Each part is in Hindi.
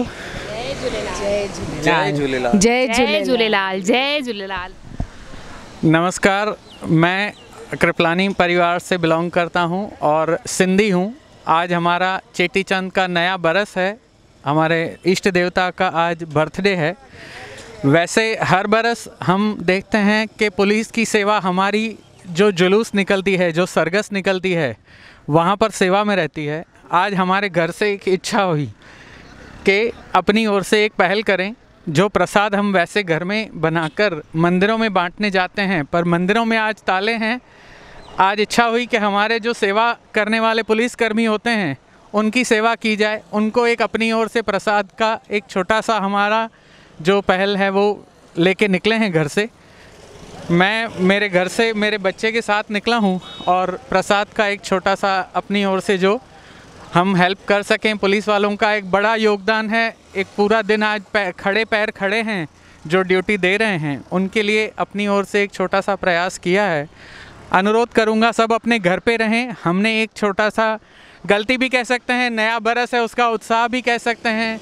जय झूलेलाल जय झूलेलाल जय झूलेलाल नमस्कार मैं कृपलानी परिवार से बिलोंग करता हूं और सिंधी हूं आज हमारा चेटी चंद का नया बरस है हमारे इष्ट देवता का आज बर्थडे है वैसे हर बरस हम देखते हैं कि पुलिस की सेवा हमारी जो जुलूस निकलती है जो सरगस निकलती है वहाँ पर सेवा में रहती है आज हमारे घर से एक इच्छा हुई के अपनी ओर से एक पहल करें जो प्रसाद हम वैसे घर में बनाकर मंदिरों में बांटने जाते हैं पर मंदिरों में आज ताले हैं आज इच्छा हुई कि हमारे जो सेवा करने वाले पुलिसकर्मी होते हैं उनकी सेवा की जाए उनको एक अपनी ओर से प्रसाद का एक छोटा सा हमारा जो पहल है वो लेके निकले हैं घर से मैं मेरे घर से मेरे बच्चे के साथ निकला हूँ और प्रसाद का एक छोटा सा अपनी ओर से जो हम हेल्प कर सकें पुलिस वालों का एक बड़ा योगदान है एक पूरा दिन आज पैर, खड़े पैर खड़े हैं जो ड्यूटी दे रहे हैं उनके लिए अपनी ओर से एक छोटा सा प्रयास किया है अनुरोध करूंगा सब अपने घर पे रहें हमने एक छोटा सा गलती भी कह सकते हैं नया बरस है उसका उत्साह भी कह सकते हैं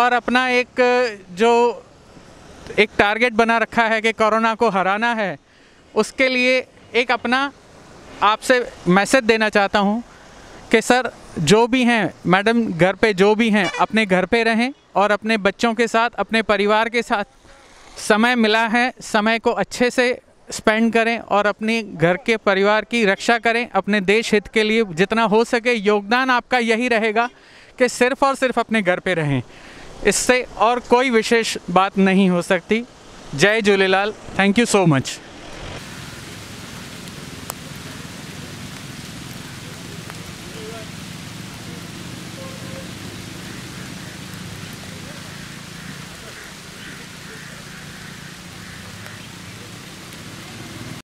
और अपना एक जो एक टारगेट बना रखा है कि कोरोना को हराना है उसके लिए एक अपना आपसे मैसेज देना चाहता हूँ कि सर जो भी हैं मैडम घर पे जो भी हैं अपने घर पे रहें और अपने बच्चों के साथ अपने परिवार के साथ समय मिला है समय को अच्छे से स्पेंड करें और अपने घर के परिवार की रक्षा करें अपने देश हित के लिए जितना हो सके योगदान आपका यही रहेगा कि सिर्फ और सिर्फ अपने घर पे रहें इससे और कोई विशेष बात नहीं हो सकती जय Jhulelal thank you so much